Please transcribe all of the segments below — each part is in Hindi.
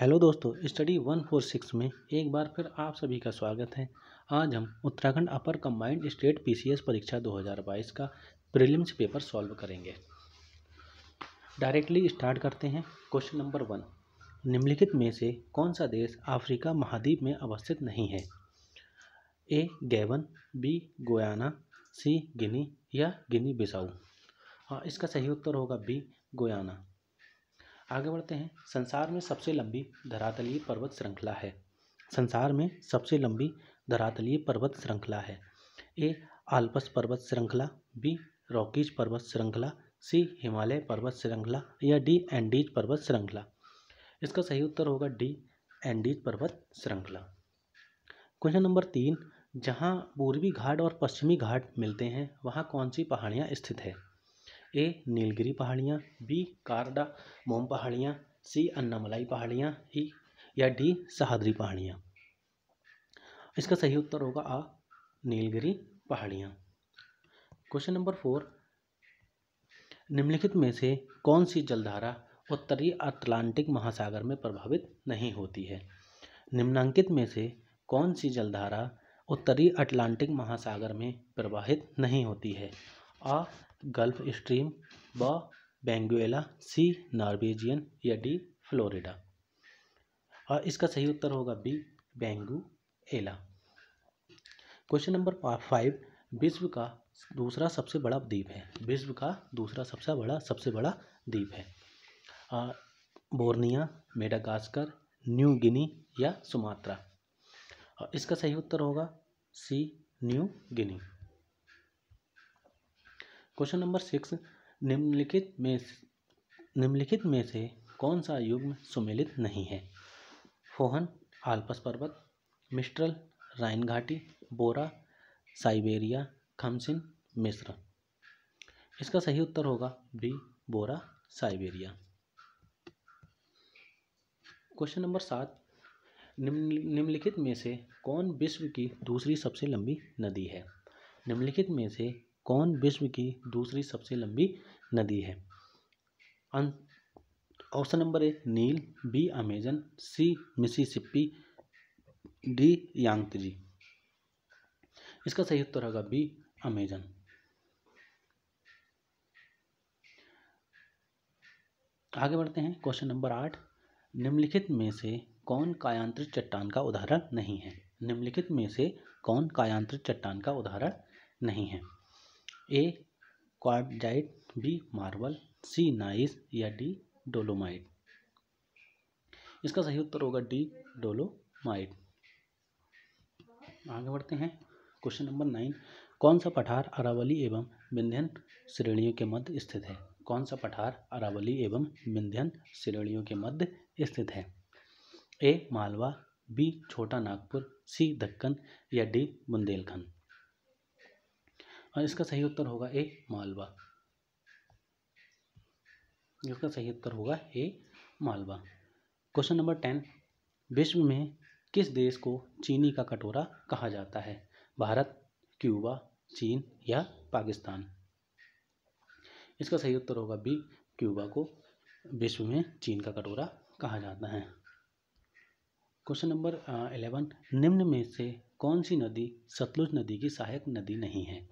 हेलो दोस्तों स्टडी वन फोर सिक्स में एक बार फिर आप सभी का स्वागत है आज हम Uttarakhand upper combined state PCS परीक्षा 2022 का प्रीलिम्स पेपर सॉल्व करेंगे डायरेक्टली स्टार्ट करते हैं क्वेश्चन नंबर वन निम्नलिखित में से कौन सा देश अफ्रीका महाद्वीप में अवस्थित नहीं है ए गैवन बी गोयाना सी गिनी या गिनी बिसाऊ हाँ इसका सही उत्तर होगा बी गोयाना आगे बढ़ते हैं संसार में सबसे लंबी धरातलीय पर्वत श्रृंखला है संसार में सबसे लंबी धरातलीय पर्वत श्रृंखला है ए आल्पस पर्वत श्रृंखला बी रॉकीज पर्वत श्रृंखला सी हिमालय पर्वत श्रृंखला या डी एंडीज पर्वत श्रृंखला इसका सही उत्तर होगा डी एंडीज पर्वत श्रृंखला क्वेश्चन नंबर तीन जहाँ पूर्वी घाट और पश्चिमी घाट मिलते हैं वहाँ कौन सी पहाड़ियाँ स्थित है ए नीलगिरी पहाड़ियाँ बी कारडा मोम पहाड़ियाँ सी अन्नामलाई पहाड़ियाँ ई या डी सहादरी पहाड़ियाँ इसका सही उत्तर होगा आ नीलगिरी पहाड़ियाँ क्वेश्चन नंबर फोर निम्नलिखित में से कौन सी जलधारा उत्तरी अटलांटिक महासागर में प्रभावित नहीं होती है निम्नांकित में से कौन सी जलधारा उत्तरी अटलांटिक महासागर में प्रवाहित नहीं होती है आ गल्फ स्ट्रीम ब बेंगुएला सी नॉर्वेजियन या डी फ्लोरिडा और इसका सही उत्तर होगा B Benguela question number five विश्व का दूसरा सबसे बड़ा द्वीप है विश्व का दूसरा सबसे बड़ा सबसे बड़ा द्वीप है आ, बोर्निया मेडागास्कर न्यू गिनी या सुमात्रा और इसका सही उत्तर होगा C New Guinea question number six निम्नलिखित में निम्नलिखित में से कौन सा युग्म सुमेलित नहीं है फोहन आल्पस पर्वत मिस्ट्रल राइन घाटी बोरा साइबेरिया खमसिन मिस्र इसका सही उत्तर होगा B bora Siberia question number सात निम्नलिखित में से कौन विश्व की दूसरी सबसे लंबी नदी है निम्नलिखित में से कौन विश्व की दूसरी सबसे लंबी नदी है option number A Nile B Amazon C Mississippi D Yangtze इसका सही उत्तर होगा बी अमेजन आगे बढ़ते हैं क्वेश्चन नंबर आठ निम्नलिखित में से कौन कायांत्रिक चट्टान का उदाहरण नहीं है निम्नलिखित में से कौन कायांत्रिक चट्टान का उदाहरण नहीं है A quartzite B marble C gneiss या डी डोलोमाइट इसका सही उत्तर होगा डी डोलोमाइट आगे बढ़ते हैं क्वेश्चन नंबर नाइन कौन सा पठार अरावली एवं विंध्यन श्रेणियों के मध्य स्थित है कौन सा पठार अरावली एवं विंध्यन श्रेणियों के मध्य स्थित है ए मालवा बी छोटा नागपुर सी दक्कन या डी बुंदेलखंड और हाँ, इसका सही उत्तर होगा ए मालवा इसका सही उत्तर होगा A Malwa question number ten विश्व में किस देश को चीनी का कटोरा कहा जाता है भारत क्यूबा चीन या पाकिस्तान इसका सही उत्तर होगा बी क्यूबा को विश्व में चीन का कटोरा कहा जाता है क्वेश्चन नंबर इलेवन निम्न में से कौन सी नदी सतलुज नदी की सहायक नदी नहीं है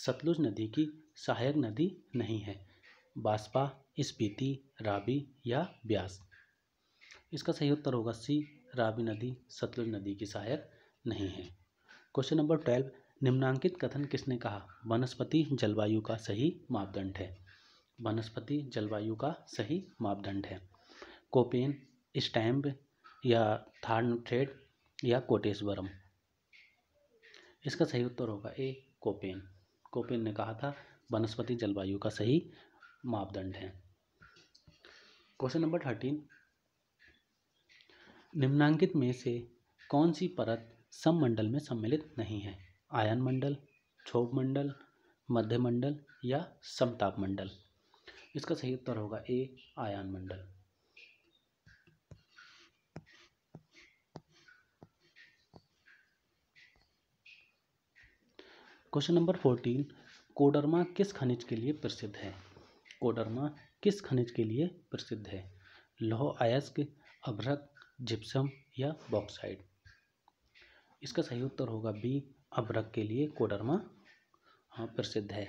सतलुज नदी की सहायक नदी नहीं है बासपा स्पीति राबी या ब्यास इसका सही उत्तर होगा सी राबी नदी सतलुज नदी की सहायक नहीं है क्वेश्चन नंबर ट्वेल्व निम्नांकित कथन किसने कहा वनस्पति जलवायु का सही मापदंड है वनस्पति जलवायु का सही मापदंड है कोपेन स्टैम्ब या थार्नथ्रेड या कोटेश्वरम इसका सही उत्तर होगा ए कोपेन कोपिन ने कहा था वनस्पति जलवायु का सही मापदंड है क्वेश्चन नंबर थर्टीन निम्नांकित में से कौन सी परत सममंडल में सम्मिलित नहीं है आयन मंडल क्षोभ मंडल मध्य मंडल या समताप मंडल इसका सही उत्तर होगा ए आयन मंडल क्वेश्चन नंबर फोर्टीन कोडरमा किस खनिज के लिए प्रसिद्ध है कोडरमा किस खनिज के लिए प्रसिद्ध है लौह अयस्क अभ्रक जिप्सम या बॉक्साइड इसका सही उत्तर होगा बी अभ्रक के लिए कोडरमा हाँ प्रसिद्ध है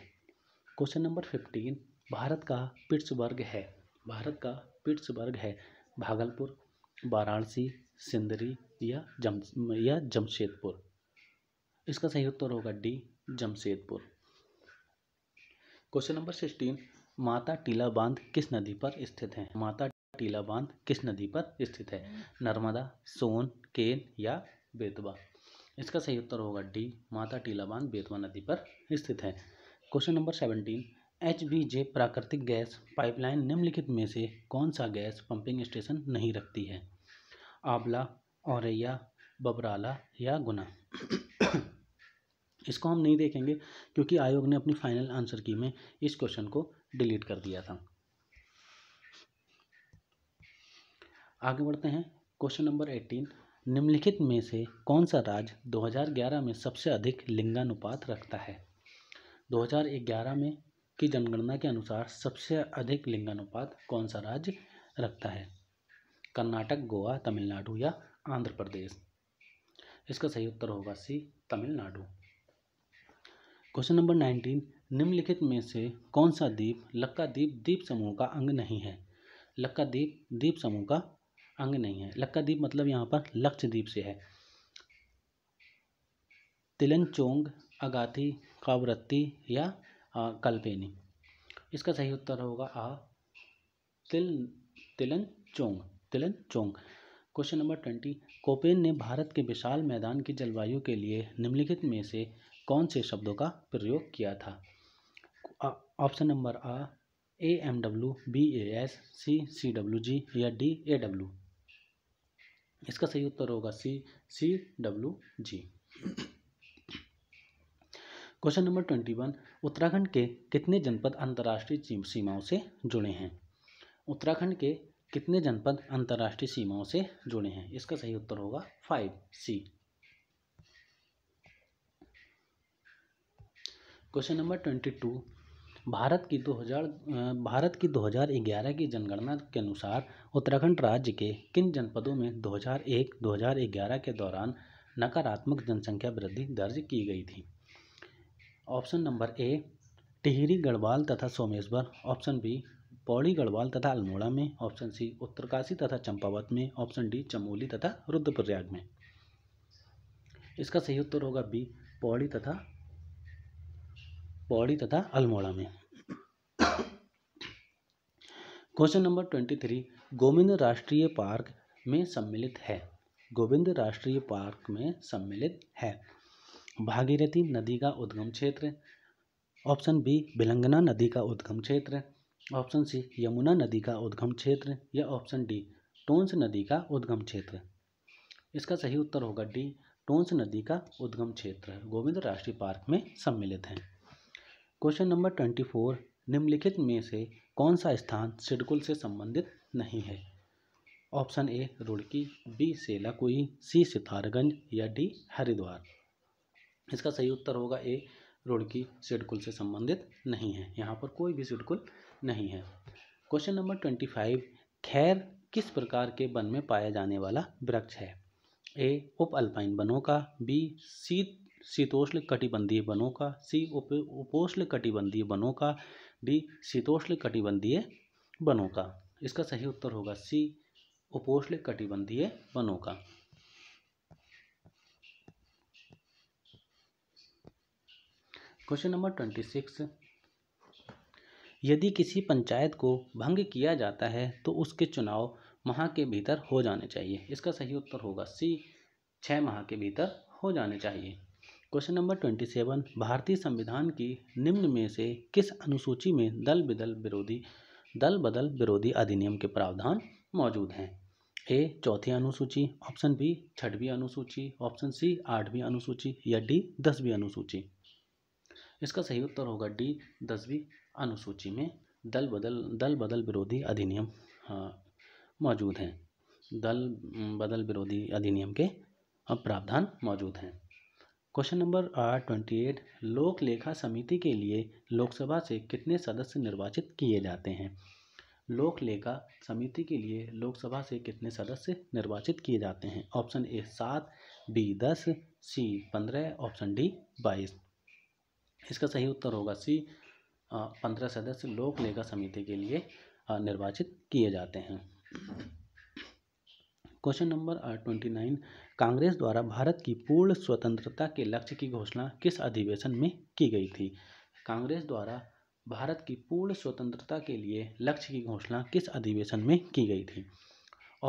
क्वेश्चन नंबर फिफ्टीन भारत का पिट्सबर्ग है भारत का पिट्सबर्ग है भागलपुर वाराणसी सिंदरी या जम या जमशेदपुर इसका सही उत्तर होगा D Jamshedpur question number sixteen Mata Tila बांध किस नदी पर स्थित है माता टीला बांध किस नदी पर स्थित है नर्मदा सोन केन या बेतवा इसका सही उत्तर होगा डी माता टीला बांध बेतवा नदी पर स्थित है question number seventeen H B J प्राकृतिक गैस पाइपलाइन निम्नलिखित में से कौन सा गैस पंपिंग स्टेशन नहीं रखती है आबला औरैया बबराला या गुना इसको हम नहीं देखेंगे क्योंकि आयोग ने अपनी फाइनल आंसर की में इस क्वेश्चन को डिलीट कर दिया था आगे बढ़ते हैं क्वेश्चन नंबर एटीन निम्नलिखित में से कौन सा राज्य 2011 में सबसे अधिक लिंगानुपात रखता है 2011 में की जनगणना के अनुसार सबसे अधिक लिंगानुपात कौन सा राज्य रखता है कर्नाटक गोवा तमिलनाडु या आंध्र प्रदेश इसका सही उत्तर होगा C Tamil Nadu question number nineteen निम्नलिखित में से कौन सा द्वीप लक्का द्वीप समूह का अंग नहीं है लक्का द्वीप समूह का अंग नहीं है लक्का द्वीप मतलब यहाँ पर लक्षद्वीप से है तिलनचोंग अगाथी कावरत्ती या आ, कल्पेनी इसका सही उत्तर होगा आ तिल Tillanchong Tillanchong question number twenty Koppen ने भारत के विशाल मैदान की जलवायु के लिए निम्नलिखित में से कौन से शब्दों का प्रयोग किया था ऑप्शन नंबर आ A M W B A S C C W G या डी ए डब्ल्यू इसका सही उत्तर होगा C C W G question number twenty one Uttarakhand के कितने जनपद अंतर्राष्ट्रीय सीमाओं से जुड़े हैं उत्तराखंड के कितने जनपद अंतर्राष्ट्रीय सीमाओं से जुड़े हैं इसका सही उत्तर होगा five C question number twenty two Bharat की दो हज़ार भारत की दो हजार ग्यारह की जनगणना के अनुसार उत्तराखंड राज्य के किन जनपदों में दो दो हजार एक हजार ग्यारह के दौरान नकारात्मक जनसंख्या वृद्धि दर्ज की गई थी option number A Tehri Garhwal तथा सोमेश्वर ऑप्शन बी पौड़ी गढ़वाल तथा अल्मोड़ा में ऑप्शन सी उत्तरकाशी तथा चंपावत में ऑप्शन डी चमोली तथा रुद्रप्रयाग में इसका सही उत्तर होगा बी पौड़ी तथा पौड़ी तथा अल्मोड़ा में question number twenty three Govind राष्ट्रीय पार्क में सम्मिलित है गोविंद राष्ट्रीय पार्क में सम्मिलित है भागीरथी नदी का उद्गम क्षेत्र ऑप्शन बी बिलंगना नदी का उद्गम क्षेत्र ऑप्शन सी यमुना नदी का उद्गम क्षेत्र या ऑप्शन डी टोंस नदी का उद्गम क्षेत्र इसका सही उत्तर होगा डी टोंस नदी का उद्गम क्षेत्र गोविंद राष्ट्रीय पार्क में सम्मिलित है क्वेश्चन नंबर ट्वेंटी फोर निम्नलिखित में से कौन सा स्थान सिडकुल से संबंधित नहीं है option A Roorkee B Selaqui C Sitarganj या डी हरिद्वार इसका सही उत्तर होगा ए रुड़की सिडकुल से संबंधित नहीं है यहाँ पर कोई भी सिडकुल नहीं है क्वेश्चन नंबर ट्वेंटी फाइव खैर किस प्रकार के वन में पाया जाने वाला वृक्ष है ए उप अल्पाइन वनों का बी शीत शीतोष्ण कटिबंधीय वनों का सी उप उपोष्ण कटिबंधीय वनों का डी शीतोष्ण कटिबंधीय वनों का इसका सही उत्तर होगा सी उपोष्ण कटिबंधीय वनों का क्वेश्चन नंबर ट्वेंटी सिक्स यदि किसी पंचायत को भंग किया जाता है तो उसके चुनाव माह के भीतर हो जाने चाहिए इसका सही उत्तर होगा सी छः माह के भीतर हो जाने चाहिए क्वेश्चन नंबर ट्वेंटी सेवन भारतीय संविधान की निम्न में से किस अनुसूची में दल बदल विरोधी दल बदल विरोधी अधिनियम के प्रावधान मौजूद हैं ए चौथी अनुसूची ऑप्शन बी छठवीं अनुसूची ऑप्शन सी आठवीं अनुसूची या डी दसवीं अनुसूची इसका सही उत्तर होगा डी दसवीं अनुसूची में दल बदल दल बदल विरोधी अधिनियम हाँ, मौजूद हैं दल बदल विरोधी अधिनियम के प्रावधान मौजूद हैं क्वेश्चन नंबर आठ ट्वेंटी एट लोक लेखा समिति के लिए लोकसभा से कितने सदस्य निर्वाचित किए जाते हैं लोक लेखा समिति के लिए लोकसभा से कितने सदस्य निर्वाचित किए जाते हैं ऑप्शन ए सात बी दस सी पंद्रह ऑप्शन डी बाईस इसका सही उत्तर होगा सी पंद्रह सदस्य लोक लेखा समिति के लिए निर्वाचित किए जाते हैं question number twenty nine Congress द्वारा भारत की पूर्ण स्वतंत्रता के लक्ष्य की घोषणा किस अधिवेशन में की गई थी कांग्रेस द्वारा भारत की पूर्ण स्वतंत्रता के लिए लक्ष्य की घोषणा किस अधिवेशन में की गई थी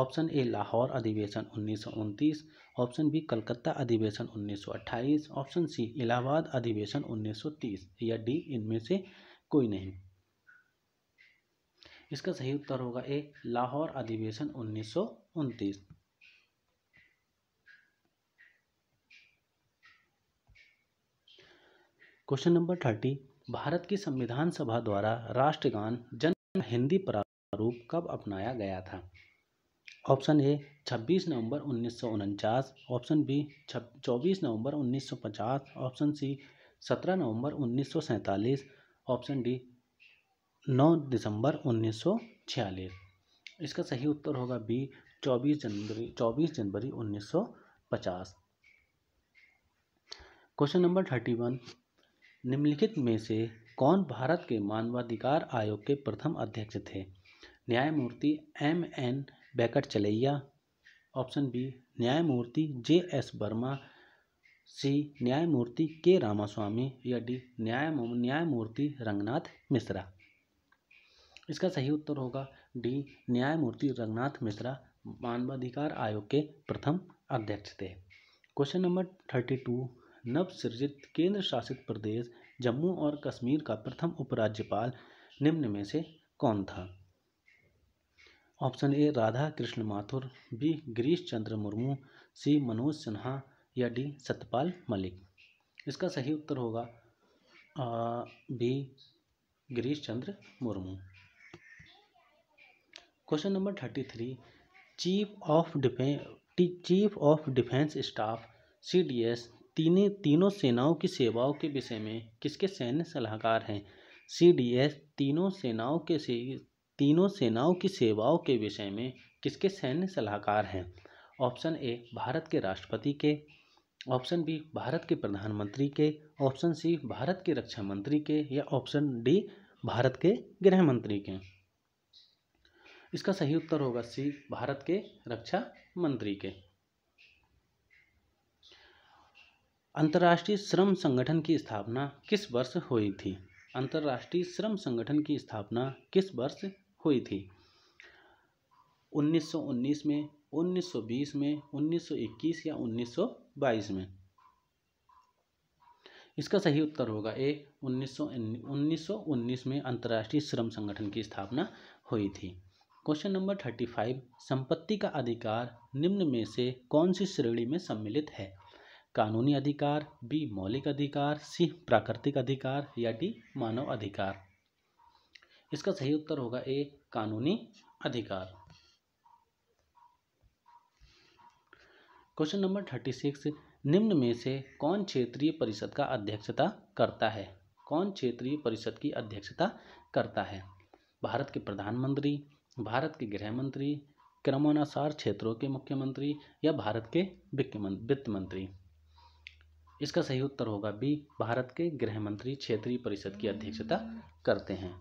ऑप्शन ए लाहौर अधिवेशन उन्नीस ऑप्शन बी कलकत्ता अधिवेशन 1928 ऑप्शन सी इलाहाबाद अधिवेशन 1930 या डी इनमें से कोई नहीं इसका सही उत्तर होगा ए लाहौर अधिवेशन उन्नीस क्वेश्चन नंबर थर्टी भारत की संविधान सभा द्वारा राष्ट्रगान जन हिंदी प्रारूप कब अपनाया गया था ऑप्शन ए 26 नवंबर उन्नीस ऑप्शन बी 24 नवंबर 1950 ऑप्शन सी 17 नवंबर उन्नीस ऑप्शन डी 9 दिसंबर 1946 इसका सही उत्तर होगा बी 24 जनवरी 24 जनवरी 1950 क्वेश्चन नंबर थर्टी वन निम्नलिखित में से कौन भारत के मानवाधिकार आयोग के प्रथम अध्यक्ष थे न्यायमूर्ति एम एन बैकट चलैया ऑप्शन बी न्यायमूर्ति जे एस वर्मा सी न्यायमूर्ति के रामास्वामी या डी न्याय न्यायमूर्ति रंगनाथ मिश्रा इसका सही उत्तर होगा डी न्यायमूर्ति रंगनाथ मिश्रा मानवाधिकार आयोग के प्रथम अध्यक्ष थे क्वेश्चन नंबर थर्टी टू नवसृजित केंद्र शासित प्रदेश जम्मू और कश्मीर का प्रथम उपराज्यपाल निम्न में से कौन था option A Radha Krishna Mathur B Girish Chandra Murmu C Manoj Sinha या डी सतपाल मलिक इसका सही उत्तर होगा B Girish Chandra Murmu question number thirty three chief of defence chief of defence staff C D S तीन तीनों सेनाओं की सेवाओं के विषय में किसके सैन्य सलाहकार हैं सी डी एस तीनों सेनाओं के से तीनों सेनाओं की सेवाओं के विषय में किसके सैन्य सलाहकार हैं ऑप्शन ए भारत के राष्ट्रपति के ऑप्शन बी भारत के प्रधानमंत्री के ऑप्शन सी भारत के रक्षा मंत्री के या ऑप्शन डी भारत के गृह मंत्री के इसका सही उत्तर होगा सी भारत के रक्षा मंत्री के अंतर्राष्ट्रीय श्रम संगठन की स्थापना किस वर्ष हुई थी अंतर्राष्ट्रीय श्रम संगठन की स्थापना किस वर्ष हुई थी 1919 में 1920 में 1921 या 1922 में इसका सही उत्तर होगा ए 1919 में अंतर्राष्ट्रीय श्रम संगठन की स्थापना हुई थी क्वेश्चन नंबर 35 संपत्ति का अधिकार निम्न में से कौन सी श्रेणी में सम्मिलित है कानूनी अधिकार बी मौलिक अधिकार सी प्राकृतिक अधिकार या डी मानव अधिकार इसका सही उत्तर होगा ए कानूनी अधिकार क्वेश्चन नंबर थर्टी सिक्स निम्न में से कौन क्षेत्रीय परिषद का अध्यक्षता करता है कौन क्षेत्रीय परिषद की अध्यक्षता करता है भारत के प्रधानमंत्री भारत के गृह मंत्री क्रमानुसार क्षेत्रों के मुख्यमंत्री या भारत के वित्त मंत्री इसका सही उत्तर होगा बी भारत के गृह मंत्री क्षेत्रीय परिषद की अध्यक्षता करते हैं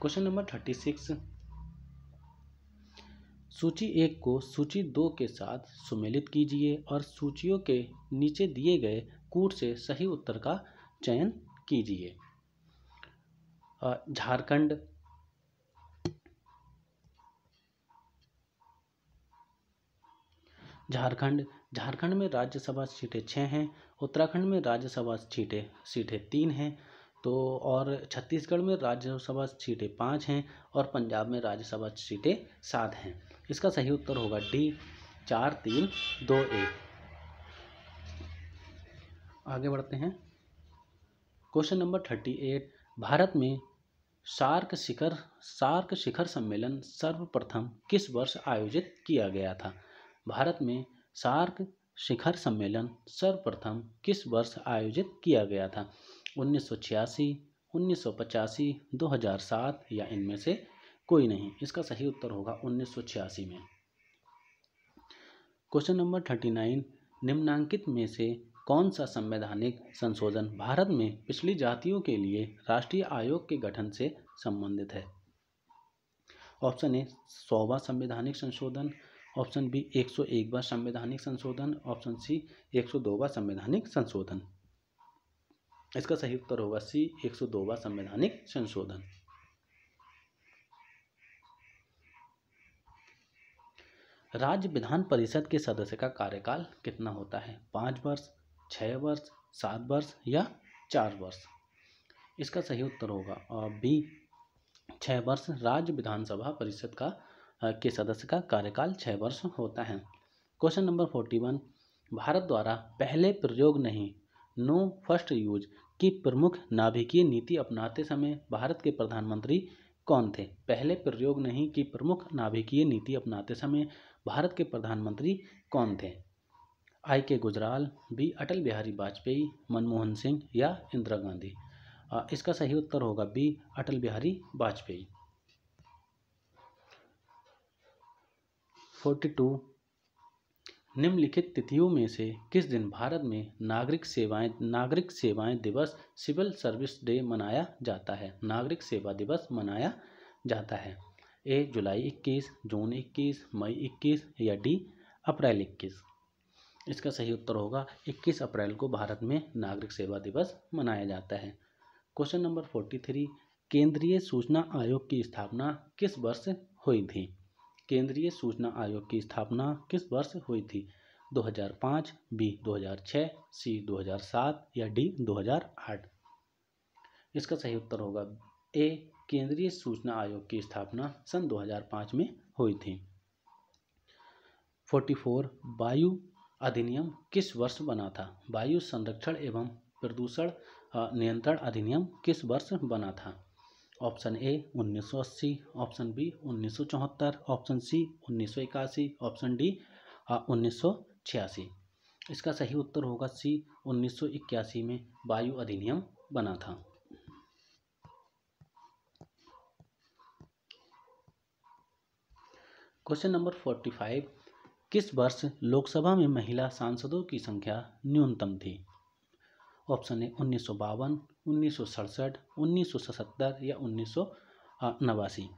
क्वेश्चन नंबर थर्टी सिक्स सूची एक को सूची दो के साथ सुमेलित कीजिए और सूचियों के नीचे दिए गए कूट से सही उत्तर का चयन कीजिए झारखंड झारखंड झारखंड में राज्यसभा सीटें छः हैं उत्तराखंड में राज्यसभा सीटें सीटें तीन हैं तो और छत्तीसगढ़ में राज्यसभा सीटें पाँच हैं और पंजाब में राज्यसभा सीटें सात हैं इसका सही उत्तर होगा डी चार तीन दो एक आगे बढ़ते हैं question number thirty eight Bharat में सार्क शिखर सार्क शिखर सम्मेलन सर्वप्रथम किस वर्ष आयोजित किया गया था भारत में सार्क शिखर सम्मेलन सर्वप्रथम किस वर्ष आयोजित किया गया था उन्नीस सौ छियासी उन्नीस सौ पचासी दो हज़ार सात या इनमें से कोई नहीं इसका सही उत्तर होगा उन्नीस सौ छियासी में क्वेश्चन नंबर थर्टी नाइन निम्नांकित में से कौन सा संवैधानिक संशोधन भारत में पिछली जातियों के लिए राष्ट्रीय आयोग के गठन से संबंधित है ऑप्शन ए सौवा संवैधानिक संशोधन ऑप्शन बी 101 बार संवैधानिक संशोधन ऑप्शन सी 102 बार संवैधानिक संशोधन इसका सही उत्तर होगा सी 102 बार संवैधानिक संशोधन राज्य विधान परिषद के सदस्य का कार्यकाल कितना होता है पाँच वर्ष छः वर्ष सात वर्ष या चार वर्ष इसका सही उत्तर होगा बी छः वर्ष राज्य विधानसभा परिषद का के सदस्य का कार्यकाल छः वर्ष होता है question number forty one Bharat द्वारा पहले प्रयोग नहीं नो फर्स्ट यूज की प्रमुख नाभिकीय नीति अपनाते समय भारत के प्रधानमंत्री कौन थे पहले प्रयोग नहीं की प्रमुख नाभिकीय नीति अपनाते समय भारत के प्रधानमंत्री कौन थे I K Gujral B Atal Bihari Vajpayee Manmohan Singh या इंदिरा गांधी इसका सही उत्तर होगा B Atal Bihari Vajpayee forty two निम्नलिखित तिथियों में से किस दिन भारत में नागरिक सेवाएं नागरिक सेवाएं दिवस सिविल सर्विस डे मनाया जाता है नागरिक सेवा दिवस मनाया जाता है ए जुलाई इक्कीस जून इक्कीस मई इक्कीस या डी अप्रैल इक्कीस इसका सही उत्तर होगा 21 अप्रैल को भारत में नागरिक सेवा दिवस मनाया जाता है क्वेश्चन नंबर 43 केंद्रीय सूचना आयोग की स्थापना किस वर्ष हुई थी केंद्रीय सूचना आयोग की स्थापना किस वर्ष हुई थी 2005 बी 2006 सी 2007 या डी 2008 इसका सही उत्तर होगा ए केंद्रीय सूचना आयोग की स्थापना सन 2005 में हुई थी 44 वायु अधिनियम किस वर्ष बना था वायु संरक्षण एवं प्रदूषण नियंत्रण अधिनियम किस वर्ष बना था option A 1980 option B 1974 option C इक्यासी ऑप्शन डी छियासी इसका सही उत्तर होगा सी 1981 में वायु अधिनियम बना था क्वेश्चन नंबर 45 किस वर्ष लोकसभा में महिला सांसदों की संख्या न्यूनतम थी ऑप्शन ए उन्नीस सौ बावन उन्नीस सौ सड़सठ उन्नीस सौ सतहत्तर या उन्नीस सौ नवासी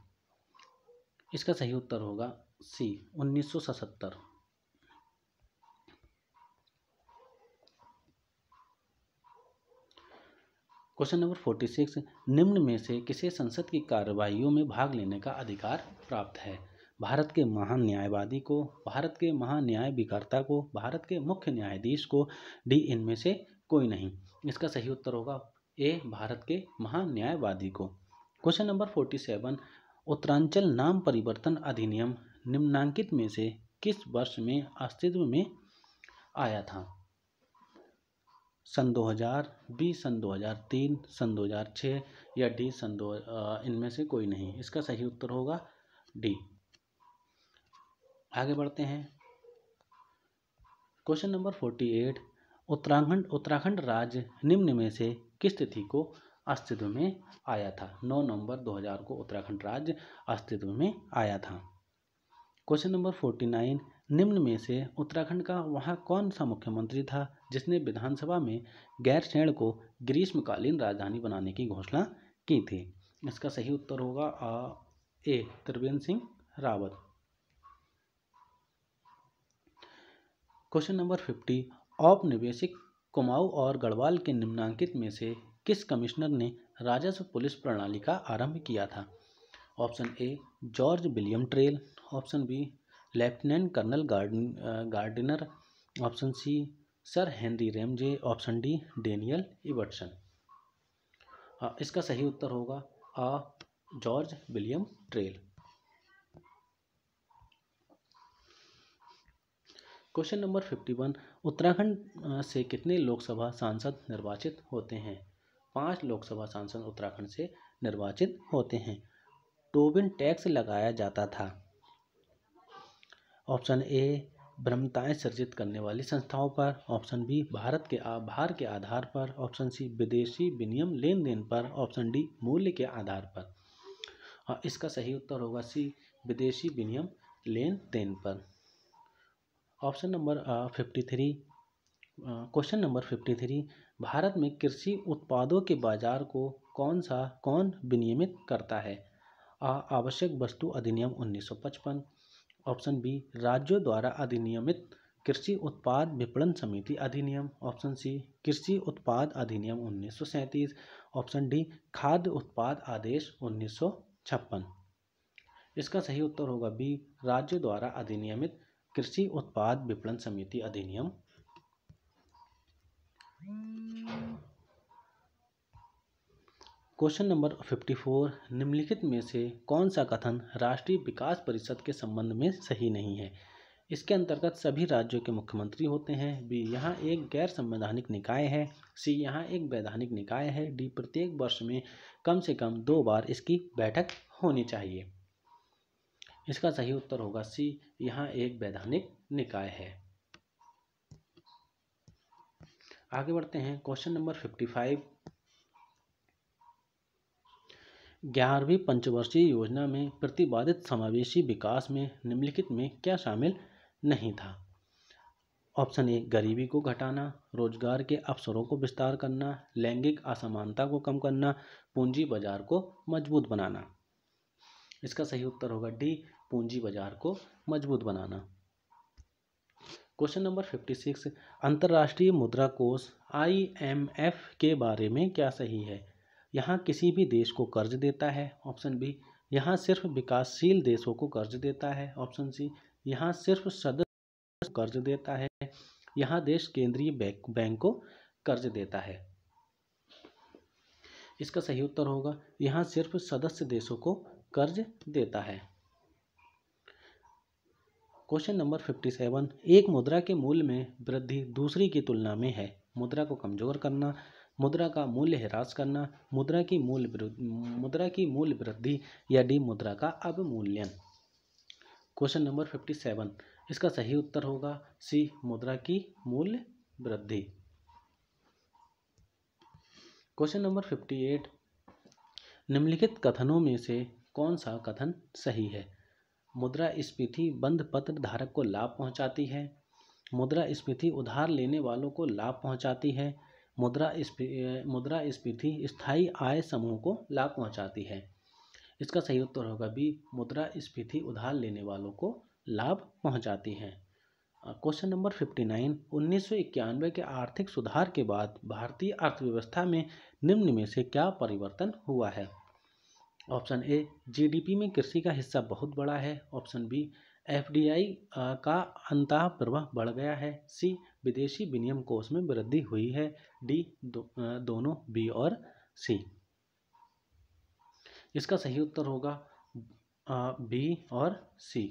इसका सही उत्तर होगा सी उन्नीस सौ क्वेश्चन नंबर फोर्टी सिक्स निम्न में से किसे संसद की कार्रवाइयों में भाग लेने का अधिकार प्राप्त है भारत के महान न्यायवादी को भारत के महान को भारत के मुख्य न्यायाधीश को डी इनमें से कोई नहीं इसका सही उत्तर होगा ए भारत के महान न्यायवादी को question number forty seven Uttaranchal नाम परिवर्तन अधिनियम निम्नांकित में से किस वर्ष में अस्तित्व में आया था सन 2000, बी सन 2003, सन 2006 या डी सन दो इनमें से कोई नहीं इसका सही उत्तर होगा डी आगे बढ़ते हैं question number forty eight Uttarakhand Uttarakhand राज्य निम्न में से किस तिथि को अस्तित्व में आया था 9 नवंबर 2000 को उत्तराखंड राज्य अस्तित्व में आया था क्वेश्चन नंबर 49 निम्न में से उत्तराखंड का वहाँ कौन सा मुख्यमंत्री था जिसने विधानसभा में गैरसैण को ग्रीष्मकालीन राजधानी बनाने की घोषणा की थी इसका सही उत्तर होगा आ, A Trivendra Singh Rawat question number fifty औपनिवेशिक कुमाऊ और गढ़वाल के निम्नांकित में से किस कमिश्नर ने राजस्व पुलिस प्रणाली का आरंभ किया था option A George William Traill option B lieutenant colonel Gardiner Gardner option C sir Henry Ramsay option D Daniel Ibbetson इसका सही उत्तर होगा आ George William Traill question number fifty one Uttarakhand से कितने लोकसभा सांसद निर्वाचित होते हैं पांच लोकसभा सांसद उत्तराखंड से निर्वाचित होते हैं टोबिन टैक्स लगाया जाता था ऑप्शन ए भ्रमताएँ सर्जित करने वाली संस्थाओं पर ऑप्शन बी भारत के आभार के आधार पर ऑप्शन सी विदेशी विनियम लेन देन पर ऑप्शन डी मूल्य के आधार पर और हाँ, इसका सही उत्तर होगा सी विदेशी विनियम लेन देन पर option number fifty three question number fifty three Bharat में कृषि उत्पादों के बाजार को कौन सा कौन विनियमित करता है आ आवश्यक वस्तु अधिनियम पचपन ऑप्शन बी राज्यों द्वारा अधिनियमित कृषि उत्पाद विपणन समिति अधिनियम ऑप्शन सी कृषि उत्पाद अधिनियम उन्नीस ऑप्शन डी खाद्य उत्पाद आदेश उन्नीस इसका सही उत्तर होगा बी राज्य द्वारा अधिनियमित कृषि उत्पाद विपणन समिति अधिनियम क्वेश्चन नंबर फिफ्टी फोर निम्नलिखित में से कौन सा कथन राष्ट्रीय विकास परिषद के संबंध में सही नहीं है इसके अंतर्गत सभी राज्यों के मुख्यमंत्री होते हैं बी यहाँ एक गैर संवैधानिक निकाय है सी यहाँ एक वैधानिक निकाय है डी प्रत्येक वर्ष में कम से कम दो बार इसकी बैठक होनी चाहिए इसका सही उत्तर होगा सी यहाँ एक वैधानिक निकाय है आगे बढ़ते हैं क्वेश्चन नंबर फिफ्टी फाइव ग्यारहवीं पंचवर्षीय योजना में प्रतिपादित समावेशी विकास में निम्नलिखित में क्या शामिल नहीं था ऑप्शन ए गरीबी को घटाना रोजगार के अवसरों को विस्तार करना लैंगिक असमानता को कम करना पूंजी बाजार को मजबूत बनाना इसका सही उत्तर होगा डी पूंजी बाजार को मजबूत बनाना क्वेश्चन नंबर फिफ्टी सिक्स अंतर्राष्ट्रीय मुद्रा कोष आईएमएफ के बारे में क्या सही है यहाँ किसी भी देश को कर्ज देता है ऑप्शन बी यहाँ सिर्फ विकासशील देशों को कर्ज देता है ऑप्शन सी यहाँ सिर्फ सदस्य कर्ज देता है यहाँ देश केंद्रीय बैंक बैंक को कर्ज देता है इसका सही उत्तर होगा यहाँ सिर्फ सदस्य देशों को कर्ज देता है क्वेश्चन नंबर फिफ्टी सेवन एक मुद्रा के मूल्य में वृद्धि दूसरी की तुलना में है मुद्रा को कमजोर करना मुद्रा का मूल्य ह्रास करना मुद्रा की मूल मुद्रा की मूल्य वृद्धि या डी मुद्रा का अवमूल्यन क्वेश्चन नंबर फिफ्टी सेवन इसका सही उत्तर होगा सी मुद्रा की मूल्य वृद्धि क्वेश्चन नंबर फिफ्टी एट निम्नलिखित कथनों में से कौन सा कथन सही है मुद्रा बंद पत्र धारक को लाभ पहुंचाती है मुद्रा स्फीति उधार लेने वालों को लाभ पहुंचाती है मुद्रा मुद्रा स्फीति स्थायी आय समूह को लाभ पहुंचाती है इसका सही उत्तर होगा बी स्फीति उधार लेने वालों को लाभ पहुंचाती है क्वेश्चन नंबर फिफ्टी नाइन उन्नीस के आर्थिक सुधार के बाद भारतीय अर्थव्यवस्था में निम्न में से क्या परिवर्तन हुआ है ऑप्शन ए जीडीपी में कृषि का हिस्सा बहुत बड़ा है ऑप्शन बी एफडीआई का अंतः प्रवाह बढ़ गया है सी विदेशी विनियम कोष में वृद्धि हुई है डी दो, दोनों बी और सी इसका सही उत्तर होगा बी और सी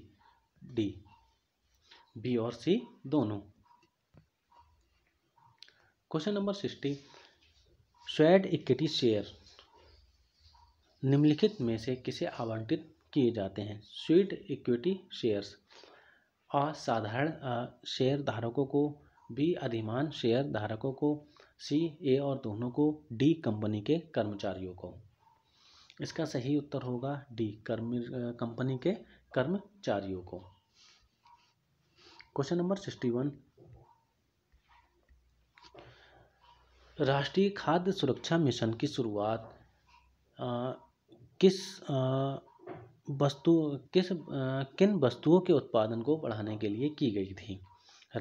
डी बी और सी दोनों question number sixty sweat equity share निम्नलिखित में से किसे आवंटित किए जाते हैं स्वीट इक्विटी शेयर्स असाधारण शेयर धारकों को बी अधिमान शेयर धारकों को सी ए और दोनों को डी कंपनी के कर्मचारियों को इसका सही उत्तर होगा डी कर्म कंपनी के कर्मचारियों को क्वेश्चन नंबर सिक्सटी वन राष्ट्रीय खाद्य सुरक्षा मिशन की शुरुआत किस वस्तु किस किन वस्तुओं के उत्पादन को बढ़ाने के लिए की गई थी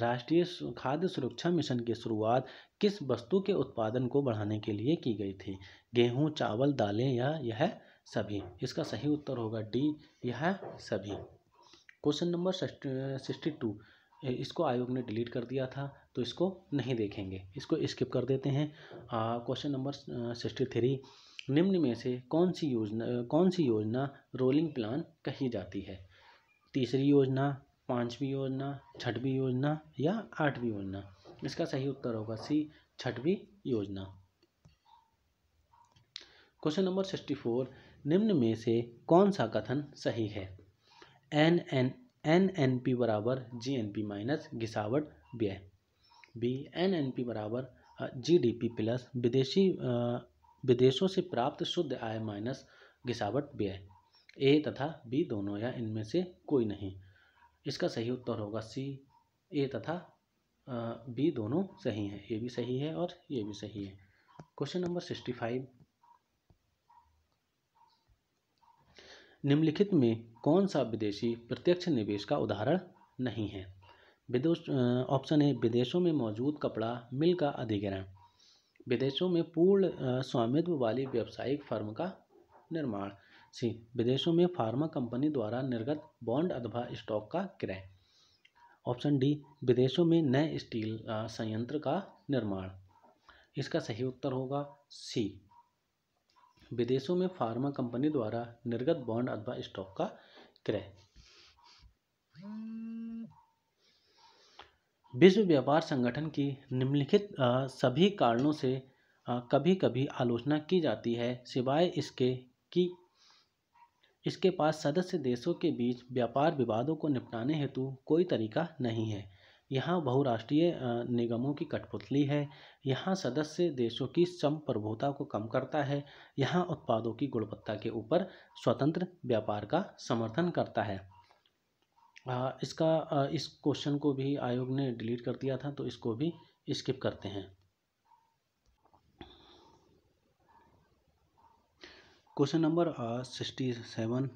राष्ट्रीय खाद्य सुरक्षा मिशन की शुरुआत किस वस्तु के उत्पादन को बढ़ाने के लिए की गई थी गेहूं चावल दालें या यह सभी इसका सही उत्तर होगा डी यह सभी क्वेश्चन नंबर सिक्सटी टू इसको आयोग ने डिलीट कर दिया था तो इसको नहीं देखेंगे इसको स्किप कर देते हैं क्वेश्चन नंबर सिक्सटी थ्री निम्न में से कौन सी योजना कौन सी योजना रोलिंग प्लान कही जाती है तीसरी योजना पाँचवीं योजना छठवीं योजना या आठवीं योजना इसका सही उत्तर होगा सी छठवीं योजना क्वेश्चन नंबर सिक्सटी फोर निम्न में से कौन सा कथन सही है N N N N P बराबर जी एन पी माइनस घिसावट व्यय बी एन एन पी बराबर जी डी पी प्लस विदेशी विदेशों से प्राप्त शुद्ध आय माइनस घिसावट व्यय ए तथा बी दोनों या इनमें से कोई नहीं इसका सही उत्तर होगा सी ए तथा बी दोनों सही हैं ये भी सही है और ये भी सही है क्वेश्चन नंबर सिक्सटी फाइव निम्नलिखित में कौन सा विदेशी प्रत्यक्ष निवेश का उदाहरण नहीं है विदेश ऑप्शन ए विदेशों में मौजूद कपड़ा मिल का अधिग्रहण विदेशों में पूर्ण स्वामित्व वाली व्यावसायिक फर्म का निर्माण सी विदेशों में फार्मा कंपनी द्वारा निर्गत बॉन्ड अथवा स्टॉक का क्रय ऑप्शन डी विदेशों में नए स्टील संयंत्र का निर्माण इसका सही उत्तर होगा सी विदेशों में फार्मा कंपनी द्वारा निर्गत बॉन्ड अथवा स्टॉक का क्रय विश्व व्यापार संगठन की निम्नलिखित सभी कारणों से कभी कभी आलोचना की जाती है सिवाय इसके कि इसके पास सदस्य देशों के बीच व्यापार विवादों को निपटाने हेतु कोई तरीका नहीं है यहाँ बहुराष्ट्रीय निगमों की कठपुतली है यहाँ सदस्य देशों की संप्रभुता को कम करता है यहाँ उत्पादों की गुणवत्ता के ऊपर स्वतंत्र व्यापार का समर्थन करता है इसका इस क्वेश्चन को भी आयोग ने डिलीट कर दिया था तो इसको भी स्किप करते हैं क्वेश्चन नंबर सिक्सटी सेवन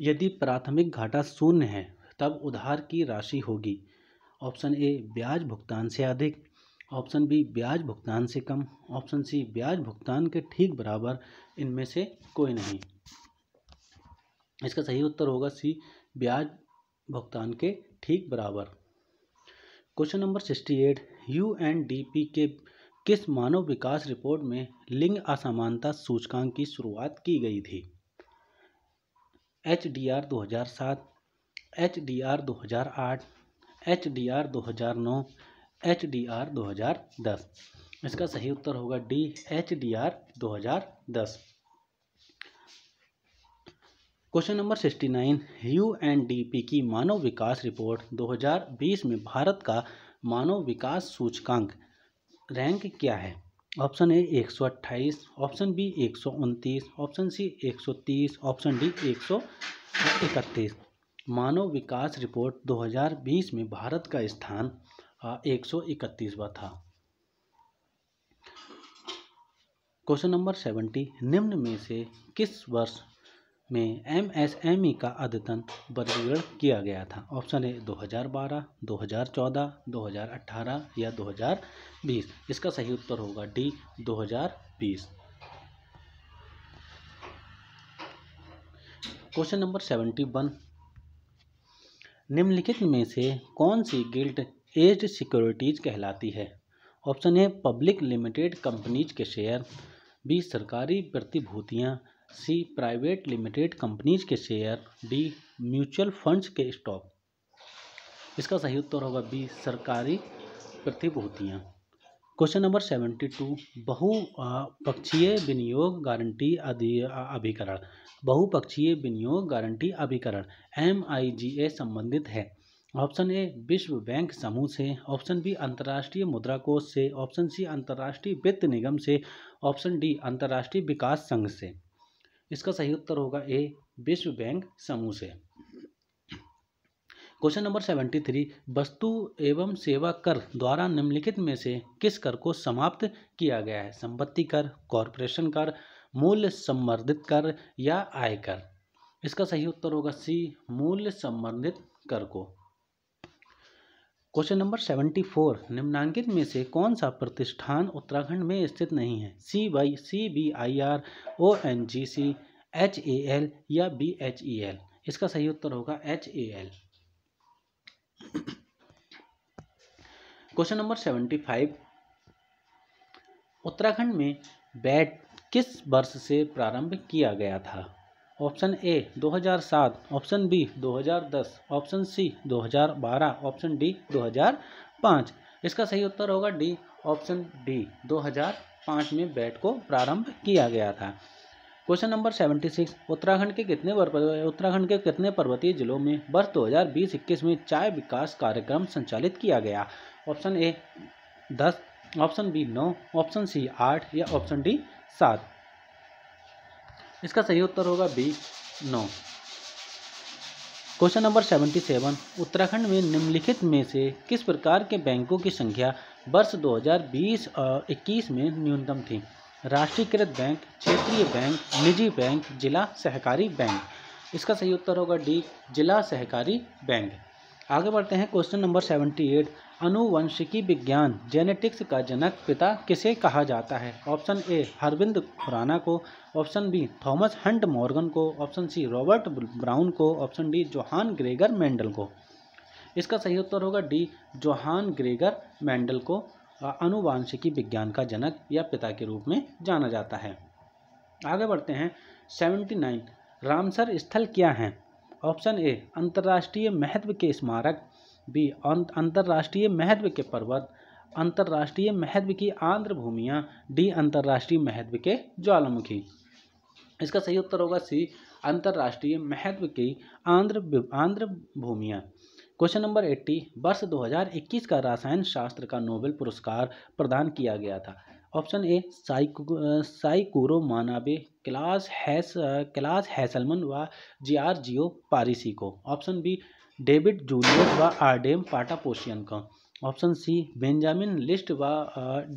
यदि प्राथमिक घाटा शून्य है तब उधार की राशि होगी ऑप्शन ए ब्याज भुगतान से अधिक ऑप्शन बी ब्याज भुगतान से कम ऑप्शन सी ब्याज भुगतान के ठीक बराबर इनमें से कोई नहीं इसका सही उत्तर होगा सी ब्याज भुगतान के ठीक बराबर question number sixty eight U N D P के किस मानव विकास रिपोर्ट में लिंग असमानता सूचकांक की शुरुआत की गई थी एच डी आर दो हज़ार सात एच डी आर दो हज़ार आठ एच डी आर दो हज़ार नौ एच डी आर दो हज़ार दस इसका सही उत्तर होगा डी एच डी आर दो हज़ार दस question number sixty nine U N D P की मानव विकास रिपोर्ट 2020 में भारत का मानव विकास सूचकांक रैंक क्या है ऑप्शन ए एक सौ अट्ठाईस ऑप्शन बी एक सौ उनतीस ऑप्शन सी एक सौ तीस ऑप्शन डी एक सौ इकतीस मानव विकास रिपोर्ट 2020 में भारत का स्थान एक सौ इकतीसवा था क्वेश्चन नंबर सेवेंटी निम्न में से किस वर्ष में एमएसएमई e का अद्यतन वर्गीकरण किया गया था ऑप्शन ए 2012, 2014, 2018 या 2020 इसका सही उत्तर होगा D 2020 question number seventy one निम्नलिखित में से कौन सी गिल्ट एज्ड सिक्योरिटीज कहलाती है option A public limited companies के शेयर बी सरकारी प्रतिभूतियाँ सी प्राइवेट लिमिटेड कंपनीज के शेयर डी म्यूचुअल फंड्स के स्टॉक इसका सही उत्तर होगा बी सरकारी प्रतिभूतियाँ क्वेश्चन नंबर सेवेंटी टू बहुपक्षीय विनियोग गारंटी अभिकरण बहुपक्षीय विनियोग गारंटी अभिकरण एम आई जी ए संबंधित है ऑप्शन ए विश्व बैंक समूह से ऑप्शन बी अंतर्राष्ट्रीय मुद्रा कोष से ऑप्शन सी अंतर्राष्ट्रीय वित्त निगम से ऑप्शन डी अंतर्राष्ट्रीय विकास संघ से इसका सही उत्तर होगा ए विश्व बैंक समूह से क्वेश्चन नंबर सेवेंटी थ्री वस्तु एवं सेवा कर द्वारा निम्नलिखित में से किस कर को समाप्त किया गया है संपत्ति कर कॉरपोरेशन कर मूल्य संवर्धित कर या आयकर इसका सही उत्तर होगा सी मूल्य संबंधित कर को क्वेश्चन नंबर सेवेंटी फोर निम्नांकित में से कौन सा प्रतिष्ठान उत्तराखंड में स्थित नहीं है C Y C B I R O N G C H A L या बी एच ई एल इसका सही उत्तर होगा H A L question number seventy five Uttarakhand में बैट किस वर्ष से प्रारंभ किया गया था option A 2007 option B 2010 option C 2012 option D 2005 इसका सही उत्तर होगा डी ऑप्शन डी 2005 में बैट को प्रारंभ किया गया था क्वेश्चन नंबर 76 उत्तराखंड के कितने उत्तराखंड के कितने पर्वतीय जिलों में वर्ष 2020-21 में चाय विकास कार्यक्रम संचालित किया गया ऑप्शन ए दस ऑप्शन बी नौ ऑप्शन सी आठ या ऑप्शन डी सात इसका सही उत्तर होगा बी नौ question number seventy seven Uttarakhand में निम्नलिखित में से किस प्रकार के बैंकों की संख्या वर्ष 2020 और 21 में न्यूनतम थी राष्ट्रीयकृत बैंक क्षेत्रीय बैंक निजी बैंक जिला सहकारी बैंक इसका सही उत्तर होगा डी जिला सहकारी बैंक आगे बढ़ते हैं क्वेश्चन नंबर सेवेंटी एट अनुवंशिकी विज्ञान जेनेटिक्स का जनक पिता किसे कहा जाता है ऑप्शन ए हरविंद खुराना को option B Thomas Hunt Morgan को ऑप्शन सी रॉबर्ट ब्राउन को option D Johann Gregor Mendel को इसका सही उत्तर होगा डी जोहान ग्रेगर मैंडल को अनुवांशिकी विज्ञान का जनक या पिता के रूप में जाना जाता है आगे बढ़ते हैं सेवेंटी नाइन रामसर स्थल क्या हैं ऑप्शन ए अंतर्राष्ट्रीय महत्व के स्मारक बी अं-, अंतर्राष्ट्रीय महत्व के पर्वत अंतर्राष्ट्रीय महत्व की आंध्र भूमिया डी अंतर्राष्ट्रीय महत्व के ज्वालामुखी इसका सही उत्तर होगा सी अंतर्राष्ट्रीय महत्व की आंध्र आंध्र भूमिया क्वेश्चन नंबर एट्टी वर्ष 2021 का रसायन शास्त्र का नोबेल पुरस्कार प्रदान किया गया था option A Syukuro Manabe Klaus Hass Klaus Hasselmann व जी आर जियो पारिसी को ऑप्शन बी डेविड जूलियस व आरडेम पाटापोशियन को ऑप्शन सी बेंजामिन लिस्ट व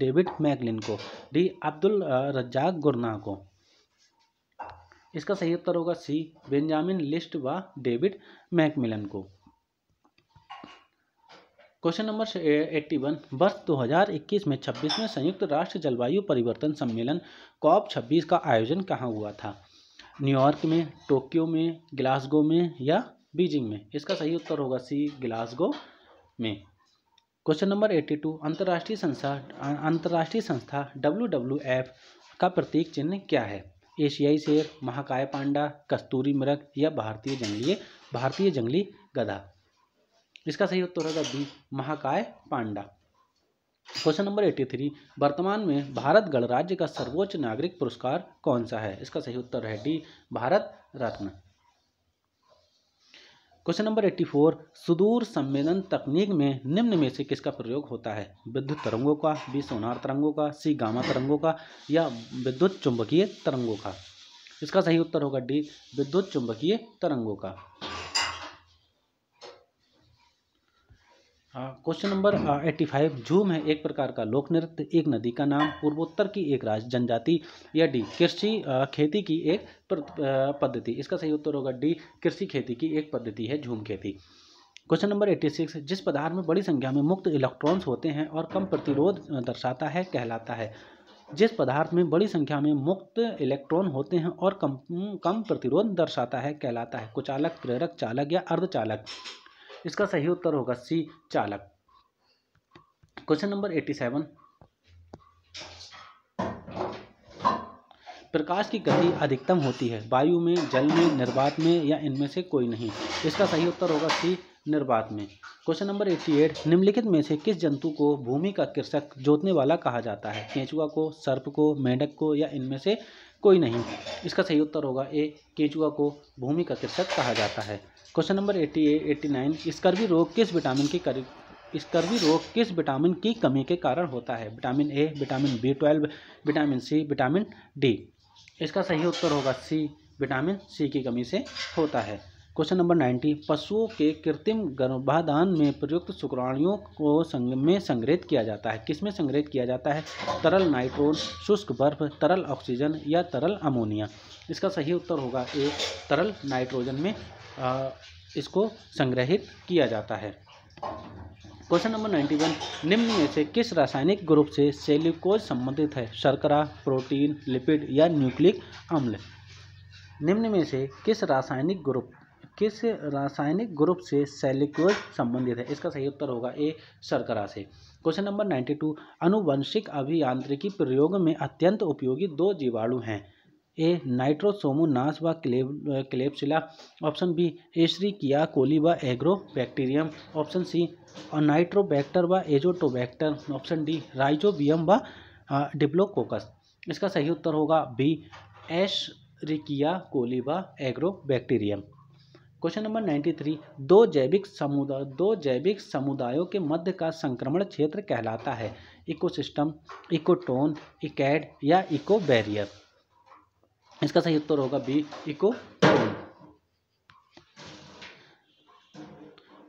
डेविड मैगलिन को डी अब्दुल रज्जाक गुरना को इसका सही उत्तर होगा सी बेंजामिन लिस्ट व डेविड मैकमिलन को क्वेश्चन नंबर एट्टी वन वर्ष 2021 में में संयुक्त राष्ट्र जलवायु परिवर्तन सम्मेलन कॉप 26 का आयोजन कहाँ हुआ था न्यूयॉर्क में टोक्यो में ग्लासगो में या बीजिंग में इसका सही उत्तर होगा सी ग्लासगो में क्वेश्चन नंबर एट्टी टू अंतर्राष्ट्रीय संस्था अंतर्राष्ट्रीय संस्था डब्ल्यू डब्ल्यू एफ का प्रतीक चिन्ह क्या है एशियाई शेर महाकाय पांडा कस्तूरी मृग या भारतीय जंगली भारतीय जंगली गधा इसका सही उत्तर होगा बी महाकाय panda question number eighty three वर्तमान में भारत गणराज्य का सर्वोच्च नागरिक पुरस्कार कौन सा है इसका सही उत्तर है D Bharat Ratna question number eighty four सुदूर संवेदन तकनीक में निम्न में से किसका प्रयोग होता है विद्युत तरंगों का बी सोनार तरंगों का सी गामा तरंगों का या विद्युत चुंबकीय तरंगों का इसका सही उत्तर होगा डी विद्युत चुंबकीय तरंगों का क्वेश्चन नंबर एट्टी फाइव झूम है एक प्रकार का लोक नृत्य एक नदी का नाम पूर्वोत्तर की एक राज्य जनजाति या डी कृषि खेती की एक पद्धति इसका सही उत्तर होगा डी कृषि खेती की एक पद्धति है झूम खेती क्वेश्चन नंबर एट्टी सिक्स जिस पदार्थ में बड़ी संख्या में मुक्त इलेक्ट्रॉन्स होते हैं और कम प्रतिरोध दर्शाता है कहलाता है जिस पदार्थ में बड़ी संख्या में मुक्त इलेक्ट्रॉन होते हैं और कम कम प्रतिरोध दर्शाता है कहलाता है कुचालक प्रेरक चालक या अर्धचालक इसका सही उत्तर होगा सी चालक क्वेश्चन नंबर एट्टी सेवन प्रकाश की गति अधिकतम होती है वायु में जल में निर्वात में या इनमें से कोई नहीं इसका सही उत्तर होगा सी निर्वात में क्वेश्चन नंबर एट्टी एट निम्नलिखित में से किस जंतु को भूमि का कृषक जोतने वाला कहा जाता है केंचुआ को सर्प को मेंढक को या इनमें से कोई नहीं इसका सही उत्तर होगा ए केंचुआ को भूमि का कृषक कहा जाता है question number eighty eighty nine scurvy रोग किस विटामिन की कर... स्कर्वी रोग किस विटामिन की कमी के कारण होता है vitamin A vitamin B twelve vitamin C vitamin D इसका सही उत्तर होगा सी विटामिन सी की कमी से होता है क्वेश्चन नंबर नाइन्टी पशुओं के कृत्रिम गर्भाधान में प्रयुक्त शुक्राणियों को संग में संग्रहित किया जाता है किसमें संग्रहित किया जाता है तरल नाइट्रोन शुष्क बर्फ तरल ऑक्सीजन या तरल अमोनिया इसका सही उत्तर होगा ए तरल नाइट्रोजन में इसको संग्रहित किया जाता है क्वेश्चन नंबर नाइन्टी वन निम्न में से किस रासायनिक ग्रुप से सेल्यूकोज संबंधित है शर्करा प्रोटीन लिपिड या न्यूक्लिक अम्ल निम्न में से किस रासायनिक ग्रुप किस रासायनिक ग्रुप से सेल्यूकोज संबंधित है इसका सही उत्तर होगा ए शर्करा से क्वेश्चन नंबर नाइन्टी टू अनुवंशिक अभियांत्रिकी प्रयोग में अत्यंत उपयोगी दो जीवाणु हैं ए नाइट्रोसोमोनास व Kleb Klebsiella option B Escherichia coli व Agrobacterium option C Nitrobacter व एजोटोबैक्टर ऑप्शन डी राइजोबियम व डिप्लोकोकस इसका सही उत्तर होगा बी एश्रिकिया कोली व Agrobacterium question number ninety three दो जैविक समुदाय दो जैविक समुदायों के मध्य का संक्रमण क्षेत्र कहलाता है इकोसिस्टम इकोटोन इकैड या इको बैरियर इसका सही उत्तर होगा B eco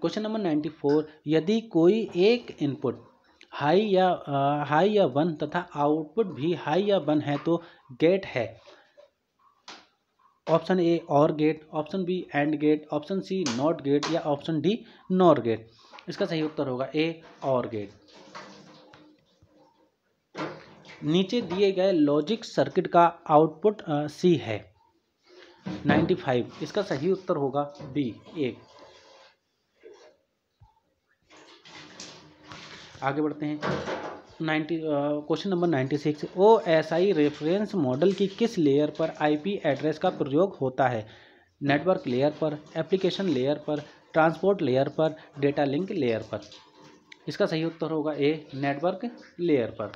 question number ninety four यदि कोई एक इनपुट हाई या आ, हाई या वन तथा आउटपुट भी हाई या वन है तो गेट है option A or gate option B and gate option C not gate या ऑप्शन डी नॉर गेट इसका सही उत्तर होगा ए और गेट नीचे दिए गए लॉजिक सर्किट का आउटपुट सी है 95 इसका सही उत्तर होगा बी एक आगे बढ़ते हैं ninety question number ninety six O S I reference model की किस लेयर पर आईपी एड्रेस का प्रयोग होता है नेटवर्क लेयर पर एप्लीकेशन लेयर पर ट्रांसपोर्ट लेयर पर डेटा लिंक लेयर पर इसका सही उत्तर होगा ए नेटवर्क लेयर पर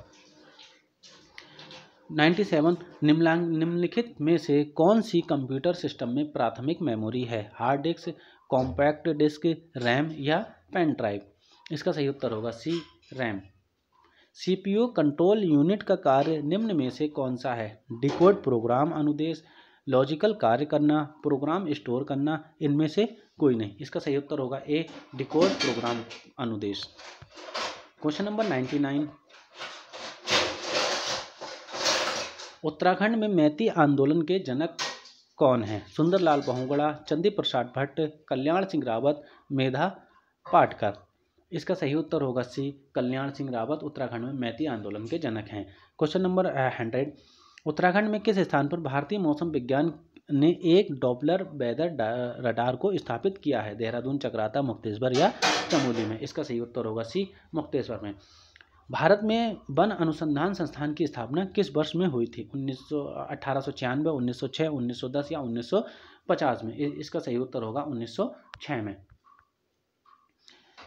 नाइन्टी सेवन निम्नलांग निम्नलिखित में से कौन सी कंप्यूटर सिस्टम में प्राथमिक मेमोरी है hard disk compact disk RAM या पेन ड्राइव इसका सही उत्तर होगा C RAM CPU control unit का कार्य निम्न में से कौन सा है डिकोड प्रोग्राम अनुदेश लॉजिकल कार्य करना प्रोग्राम स्टोर करना इनमें से कोई नहीं इसका सही उत्तर होगा ए डिकोड प्रोग्राम अनुदेश question number ninety nine Uttarakhand में मैती आंदोलन के जनक कौन हैं सुंदरलाल बहुगड़ा चंदी प्रसाद भट्ट कल्याण सिंह रावत मेधा पाटकर इसका सही उत्तर होगा सी कल्याण सिंह रावत उत्तराखंड में मैती आंदोलन के जनक हैं क्वेश्चन नंबर हंड्रेड उत्तराखंड में किस स्थान पर भारतीय मौसम विज्ञान ने एक डॉपलर वेदर रडार को स्थापित किया है देहरादून चक्राता मुक्तेश्वर या चमोली में इसका सही उत्तर होगा सी मुक्तेश्वर में भारत में वन अनुसंधान संस्थान की स्थापना किस वर्ष में हुई थी उन्नीस सौ अठारह सौ छियानवे उन्नीस सौ उन्नीस सौ दस या उन्नीस सौ पचास में इसका सही उत्तर होगा उन्नीस सौ में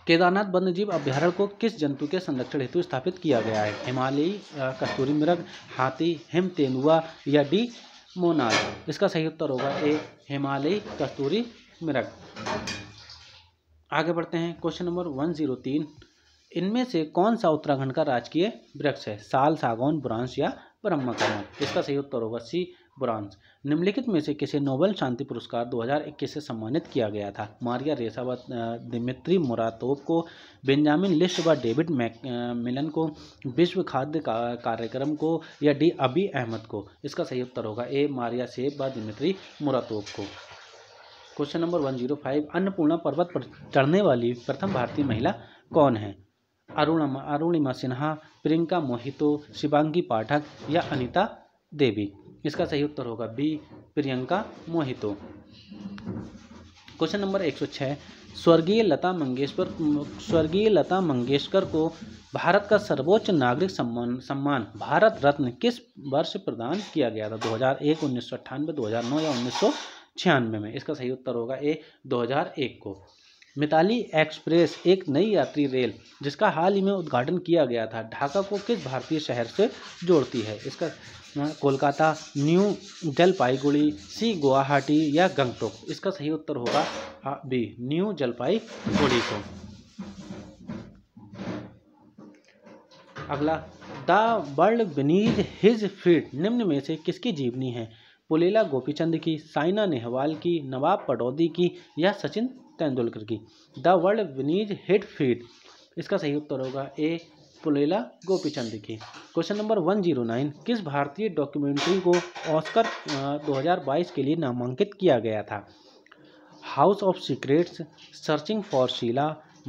केदारनाथ वन्यजीव अभ्यारण्य को किस जंतु के संरक्षण हेतु स्थापित किया गया है हिमालयी कस्तूरी मृग हाथी हिम तेंदुआ या डी मोनाल इसका सही उत्तर होगा ए हिमालयी कस्तूरी मृग आगे बढ़ते हैं क्वेश्चन नंबर वन जीरो तीन इनमें से कौन सा उत्तराखंड का राजकीय वृक्ष है साल सागौन ब्रांस या ब्रह्म कमल इसका सही उत्तर होगा सी ब्रांस निम्नलिखित में से किसे नोबेल शांति पुरस्कार 2021 से सम्मानित किया गया था मारिया रेसा व दिमित्री मुरातोव को बेंजामिन लिस्ट व डेविड मैक मिलन को विश्व खाद्य का, कार्यक्रम को या डी अबी अहमद को इसका सही उत्तर होगा ए मारिया सेब व दिमित्री मुरातोव को question number one zero five Annapurna पर्वत पर चढ़ने वाली प्रथम भारतीय महिला कौन है अरुणमा अरुणिमा सिन्हा प्रियंका मोहितो शिवांगी पाठक या अनिता देवी इसका सही उत्तर होगा B Priyanka Mohite question number 106 स्वर्गीय लता मंगेशकर स्वर्गीय लता मंगेशकर को भारत का सर्वोच्च नागरिक सम्मान सम्मान भारत रत्न किस वर्ष प्रदान किया गया था 2001 उन्नीस सौ दो या उन्नीस में इसका सही उत्तर होगा ए 2001 को मिताली एक्सप्रेस एक नई यात्री रेल जिसका हाल ही में उद्घाटन किया गया था ढाका को किस भारतीय शहर से जोड़ती है इसका कोलकाता न्यू जलपाईगुड़ी सी गुवाहाटी या गंगटोक इसका सही उत्तर होगा बी न्यू जलपाईगुड़ी को अगला the world beneath his feet निम्न में से किसकी जीवनी है पुलेला गोपीचंद की साइना नेहवाल की नवाब पडौदी की या सचिन तेंदुलकर की द वर्ल्ड विनीज हिट फीट इसका सही उत्तर होगा ए पुलेला गोपीचंद की question number one zero nine किस भारतीय डॉक्यूमेंट्री को ऑस्कर 2022 के लिए नामांकित किया गया था house of secrets searching for Sheela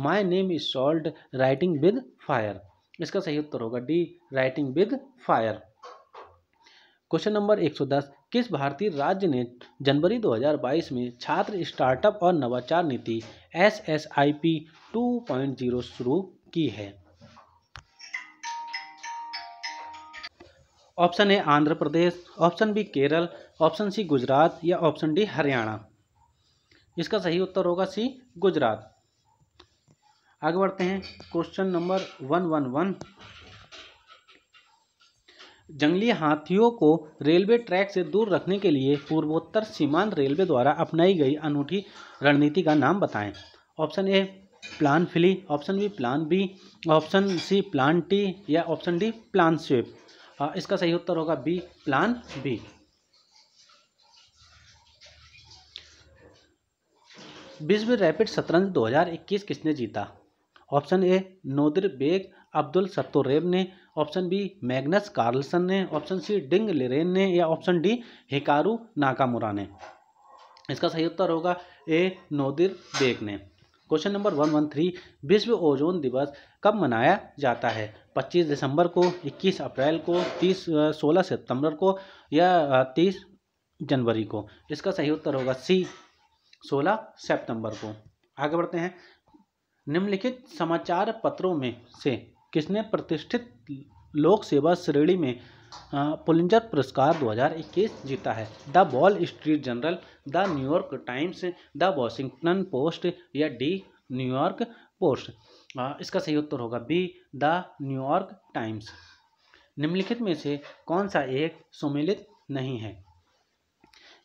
my name is sold writing with fire इसका सही उत्तर होगा D writing with fire question number 110 किस भारतीय राज्य ने जनवरी 2022 में छात्र स्टार्टअप और नवाचार नीति S S I P two point zero शुरू की है option A Andhra Pradesh option B Kerala option C Gujarat या ऑप्शन डी हरियाणा इसका सही उत्तर होगा सी गुजरात आगे बढ़ते हैं question number one one one जंगली हाथियों को रेलवे ट्रैक से दूर रखने के लिए पूर्वोत्तर सीमांत रेलवे द्वारा अपनाई गई अनूठी रणनीति का नाम बताएं ऑप्शन ए प्लान फिली option B plan B option C plan T या ऑप्शन डी प्लान स्वेप इसका सही उत्तर होगा बी प्लान बी विश्व रैपिड शतरंज 2021 किसने जीता option A Nodirbek Abdusattorov ने ऑप्शन बी मैग्नस कार्लसन ने ऑप्शन सी डिंग लेरेन ने या ऑप्शन डी हिकारू नाकामुरा ने इसका सही उत्तर होगा ए नोदिर बेग ने question number one one three विश्व ओजोन दिवस कब मनाया जाता है पच्चीस दिसंबर को इक्कीस अप्रैल को तीस सोलह सितंबर को या तीस जनवरी को इसका सही उत्तर होगा सी सोलह सितंबर को आगे बढ़ते हैं निम्नलिखित समाचार पत्रों में से किसने प्रतिष्ठित लोक सेवा श्रेणी में पुलिंजर पुरस्कार 2021 जीता है the Wall Street Journal the New York Times the Washington Post या डी न्यूयॉर्क पोस्ट इसका सही उत्तर होगा बी द न्यूयॉर्क टाइम्स निम्नलिखित में से कौन सा एक सुमिलित नहीं है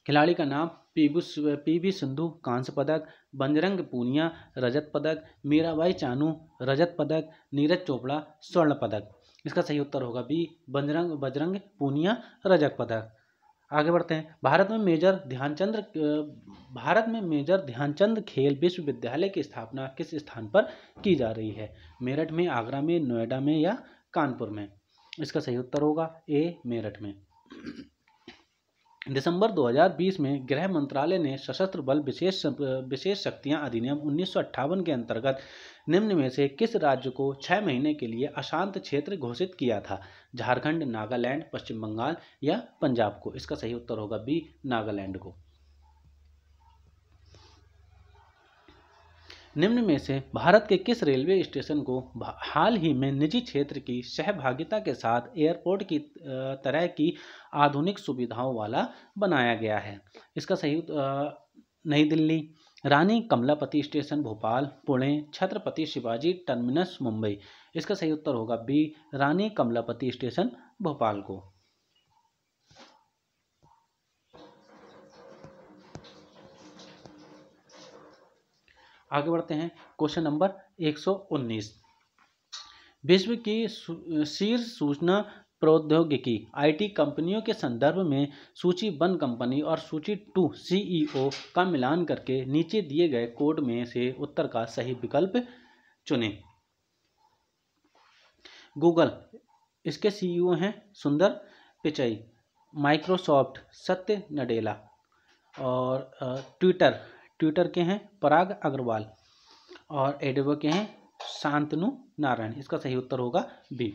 खिलाड़ी का नाम पीबू पी वी सिंधु कांस्य पदक बंजरंग पूनिया रजत पदक मीराबाई चानू रजत पदक नीरज चोपड़ा स्वर्ण पदक इसका सही उत्तर होगा बी बंजरंग बजरंग पूनिया रजत पदक आगे बढ़ते हैं भारत में मेजर ध्यानचंद्र भारत में मेजर ध्यानचंद खेल विश्वविद्यालय की स्थापना किस स्थान पर की जा रही है मेरठ में आगरा में नोएडा में या कानपुर में इसका सही उत्तर होगा ए मेरठ में दिसंबर 2020 में गृह मंत्रालय ने सशस्त्र बल विशेष विशेष शक्तियां अधिनियम उन्नीस के अंतर्गत निम्न में से किस राज्य को छः महीने के लिए अशांत क्षेत्र घोषित किया था झारखंड नागालैंड पश्चिम बंगाल या पंजाब को इसका सही उत्तर होगा बी नागालैंड को निम्न में से भारत के किस रेलवे स्टेशन को हाल ही में निजी क्षेत्र की सहभागिता के साथ एयरपोर्ट की तरह की आधुनिक सुविधाओं वाला बनाया गया है इसका सही नई दिल्ली रानी कमलापति स्टेशन भोपाल पुणे छत्रपति शिवाजी टर्मिनस मुंबई इसका सही उत्तर होगा बी रानी कमलापति स्टेशन भोपाल को आगे बढ़ते हैं क्वेश्चन नंबर 119 विश्व की शीर्ष सूचना प्रौद्योगिकी आईटी कंपनियों के संदर्भ में सूची वन कंपनी और सूची टू सीईओ का मिलान करके नीचे दिए गए कोड में से उत्तर का सही विकल्प चुनें गूगल इसके सीईओ हैं सुंदर पिचई माइक्रोसॉफ्ट सत्य नडेला और ट्विटर ट्विटर के हैं पराग अग्रवाल और एडवो के हैं शांतनु नारायण इसका सही उत्तर होगा बी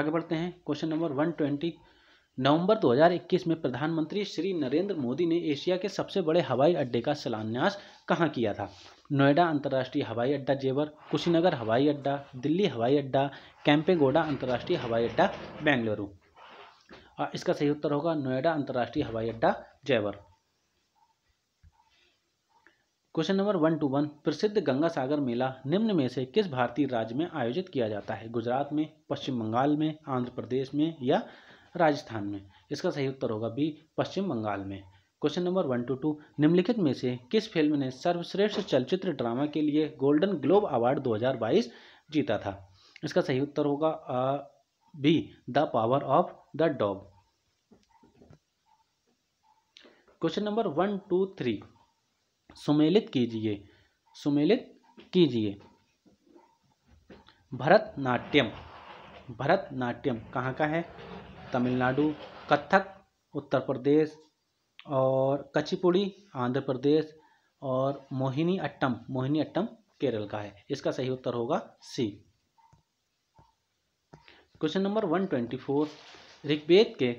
आगे बढ़ते हैं क्वेश्चन नंबर वन ट्वेंटी नवंबर 2021 में प्रधानमंत्री श्री नरेंद्र मोदी ने एशिया के सबसे बड़े हवाई अड्डे का शिलान्यास कहाँ किया था नोएडा अंतर्राष्ट्रीय हवाई अड्डा जेवर कुशीनगर हवाई अड्डा दिल्ली हवाई अड्डा कैंपेगोडा अंतर्राष्ट्रीय हवाई अड्डा बेंगलुरु इसका सही उत्तर होगा नोएडा अंतर्राष्ट्रीय हवाई अड्डा Jewar question number one two one प्रसिद्ध गंगा सागर मेला निम्न में से किस भारतीय राज्य में आयोजित किया जाता है गुजरात में पश्चिम बंगाल में आंध्र प्रदेश में या राजस्थान में इसका सही उत्तर होगा बी पश्चिम बंगाल में question number one two two निम्नलिखित में से किस फिल्म ने सर्वश्रेष्ठ चलचित्र ड्रामा के लिए गोल्डन ग्लोब अवार्ड 2022 जीता था इसका सही उत्तर होगा B the power of the dog question number one two three सुमेलित कीजिए सुमेलित कीजिए भरतनाट्यम भरतनाट्यम कहाँ का है तमिलनाडु कथक उत्तर प्रदेश और कचिपुड़ी आंध्र प्रदेश और मोहिनी अट्टम मोहिनी अट्टम केरल का है इसका सही उत्तर होगा C question number one twenty four Rigveda के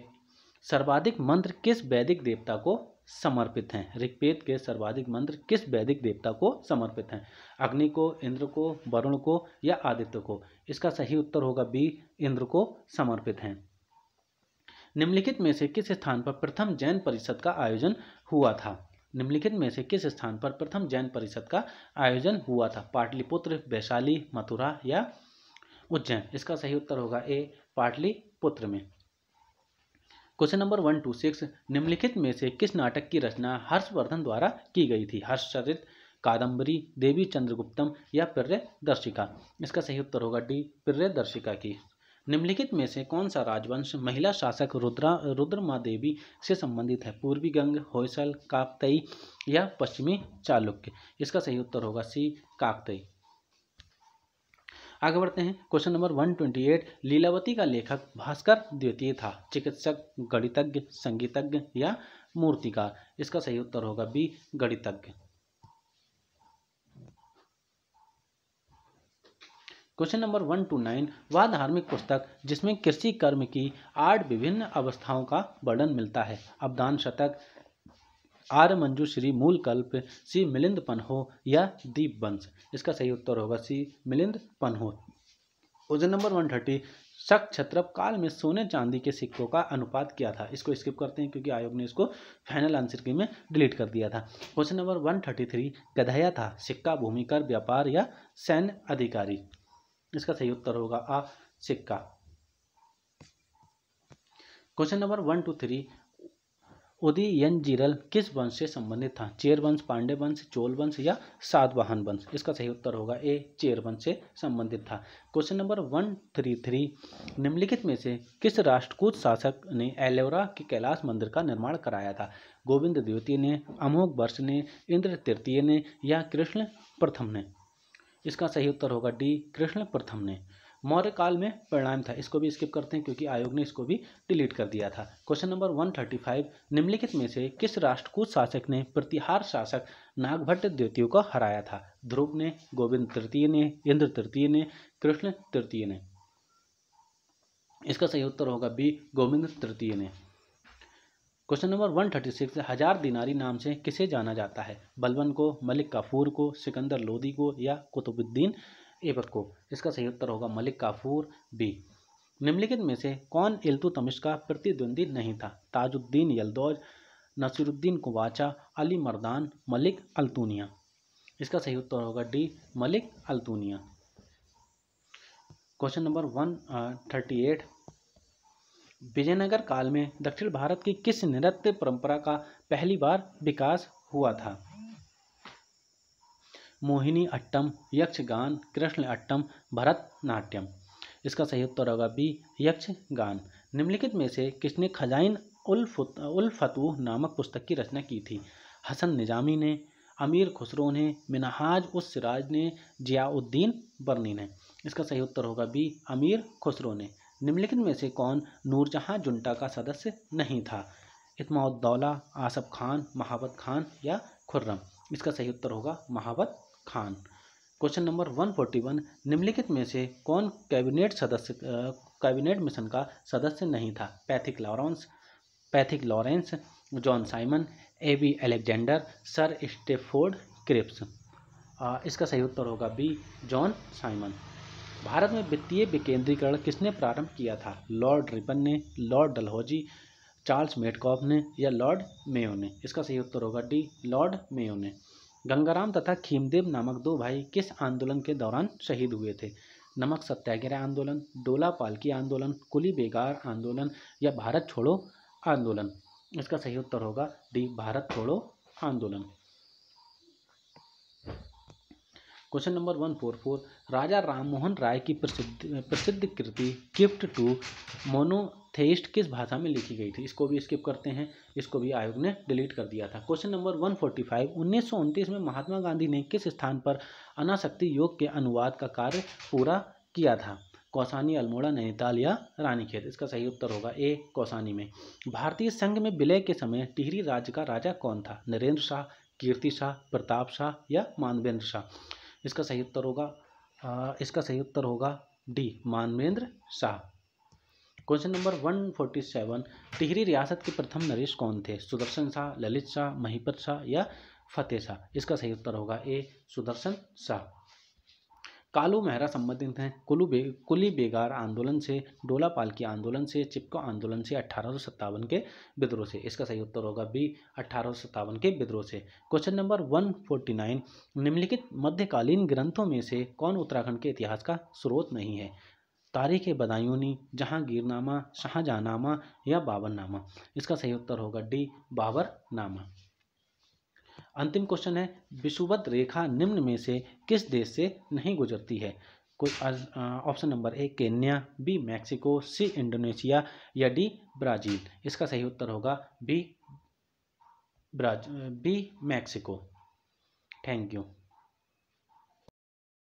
सर्वाधिक मंत्र किस वैदिक देवता को समर्पित हैं ऋग्वेद के सर्वाधिक मंत्र किस वैदिक देवता को समर्पित हैं अग्नि को इंद्र को वरुण को या आदित्य को इसका सही उत्तर होगा बी इंद्र को समर्पित हैं निम्नलिखित में से किस स्थान पर प्रथम जैन परिषद का आयोजन हुआ था निम्नलिखित में से किस स्थान पर प्रथम जैन परिषद का आयोजन हुआ था पाटलिपुत्र वैशाली मथुरा या उज्जैन इसका सही उत्तर होगा ए पाटलिपुत्र में question number one two six निम्नलिखित में से किस नाटक की रचना हर्षवर्धन द्वारा की गई थी हर्षचरित कादम्बरी देवी चंद्रगुप्तम या पिर्रे दर्शिका इसका सही उत्तर होगा डी पिर्रे दर्शिका की निम्नलिखित में से कौन सा राजवंश महिला शासक रुद्रा रुद्रमा देवी से संबंधित है पूर्वी गंग होयसल काकतई या पश्चिमी चालुक्य इसका सही उत्तर होगा सी काकतई आगे बढ़ते हैं क्वेश्चन नंबर 128 लीलावती का लेखक भास्कर द्वितीय था चिकित्सक गणितज्ञ संगीतज्ञ या मूर्तिकार इसका सही उत्तर होगा बी गणितज्ञ question number one two nine वह धार्मिक पुस्तक जिसमें कृषि कर्म की आठ विभिन्न अवस्थाओं का वर्णन मिलता है अवदान शतक मंजू श्री मूल कल्प सी मिलिंद पनहो या दीप वंश इसका सही उत्तर होगा C Milinda Panho question number one thirty Shaka छत्रप काल में सोने चांदी के सिक्कों का अनुपात क्या था इसको स्किप करते हैं क्योंकि आयोग ने इसको फाइनल आंसर के में डिलीट कर दिया था question number one thirty three गधया था सिक्का भूमिकर व्यापार या सैन्य अधिकारी इसका सही उत्तर होगा आ सिक्का question number one two three जीरल किस वंश से संबंधित था चेर वंश पांडे वंश चोल वंश या सातवाहन वंश इसका सही उत्तर होगा ए चेर वंश से संबंधित था question number one three three निम्नलिखित में से किस राष्ट्रकूट शासक ने एलोरा के कैलाश मंदिर का निर्माण कराया था गोविंद द्वितीय ने अमोघ वर्ष ने इंद्र तृतीय ने या कृष्ण प्रथम ने इसका सही उत्तर होगा डी कृष्ण प्रथम ने मौर्य काल में परिणाम था इसको भी स्किप करते हैं क्योंकि आयोग ने इसको भी डिलीट कर दिया था क्वेश्चन नंबर 135 निम्नलिखित में से किस राष्ट्रकूट शासक ने प्रतिहार शासक नागभट्ट द्वितीय को हराया था ध्रुव ने गोविंद तृतीय ने इंद्र तृतीय ने कृष्ण तृतीय ने इसका सही उत्तर होगा बी गोविंद तृतीय ने question number one thirty six हजार दिनारी नाम से किसे जाना जाता है बलवन को मलिक काफूर को सिकंदर लोदी को या कुतुबुद्दीन ए बक्को इसका सही उत्तर होगा मलिक काफूर बी निम्नलिखित में से कौन तमिश का प्रतिद्वंदी नहीं था ताजुद्दीन यलदौज नसीरुद्दीन कुवाचा अली मर्दान मलिक अल्तूनिया इसका सही उत्तर होगा D Malik Altunia question number one thirty eight Vijayanagar काल में दक्षिण भारत की किस नृत्य परंपरा का पहली बार विकास हुआ था मोहिनी अट्टम यक्षगान कृष्ण अट्टम भरतनाट्यम इसका सही उत्तर होगा बी यक्षगान निम्नलिखित में से किसने खजाइन उल उल्फतूह नामक पुस्तक की रचना की थी हसन निजामी ने अमीर खुसरो ने मिनहाज उस सिराज ने जियाउद्दीन बर्नी ने इसका सही उत्तर होगा बी अमीर खुसरो ने निम्नलिखित में से कौन नूरजहाँ जुंटा का सदस्य नहीं था इतमाउद्दौला आसफ खान महावत खान या खुर्रम इसका सही उत्तर होगा महावत खान क्वेश्चन नंबर 141 निम्नलिखित में से कौन कैबिनेट सदस्य कैबिनेट मिशन का सदस्य नहीं था Pethick Lawrence Pethick Lawrence John Simon A B Alexander sir Stafford Cripps इसका सही उत्तर होगा बी जॉन साइमन भारत में वित्तीय विकेंद्रीकरण किसने प्रारंभ किया था लॉर्ड रिपन ने लॉर्ड डलहौजी चार्ल्स मेटकॉफ ने या लॉर्ड मेयो ने इसका सही उत्तर होगा डी लॉर्ड मेयो ने गंगाराम तथा खीमदेव नामक दो भाई किस आंदोलन के दौरान शहीद हुए थे नमक सत्याग्रह आंदोलन डोला पालकी आंदोलन कुली बेगार आंदोलन या भारत छोड़ो आंदोलन इसका सही उत्तर होगा डी भारत छोड़ो आंदोलन question number one four four Raja Rammohan Roy की प्रसिद्ध प्रसिद्ध कृति गिफ्ट टू मोनोथेस्ट किस भाषा में लिखी गई थी इसको भी स्किप करते हैं इसको भी आयोग ने डिलीट कर दिया था question number one forty five उन्नीस सौ उनतीस में महात्मा गांधी ने किस स्थान पर अनाशक्ति योग के अनुवाद का कार्य पूरा किया था कौसानी अल्मोड़ा नैनीताल या रानीखेत इसका सही उत्तर होगा ए कौसानी में भारतीय संघ में विलय के समय टिहरी राज्य का राजा कौन था नरेंद्र शाह कीर्ति शाह प्रताप शाह या मानवेंद्र शाह इसका सही उत्तर होगा इसका सही उत्तर होगा D Manvendra Shah question number one forty seven Tehri रियासत के प्रथम नरेश कौन थे सुदर्शन शाह ललित शाह महीपत शाह या फतेह शाह इसका सही उत्तर होगा ए सुदर्शन शाह कालू मेहरा संबंधित हैं कुलू बे कुली बेगार आंदोलन से डोला पालकी आंदोलन से चिपको आंदोलन से अठारह के विद्रोह से इसका सही उत्तर होगा बी अठारह के विद्रोह से क्वेश्चन नंबर 149 निम्नलिखित मध्यकालीन ग्रंथों में से कौन उत्तराखंड के इतिहास का स्रोत नहीं है तारीख बदायूनी जहांगीरनामा शाहजहाँनामा या बाबरनामा इसका सही उत्तर होगा डी बाबरनामा अंतिम क्वेश्चन है विषुवत रेखा निम्न में से किस देश से नहीं गुजरती है कोई option number A Kenya B Mexico C Indonesia या डी ब्राज़ील इसका सही उत्तर होगा B Brazil B Mexico thank you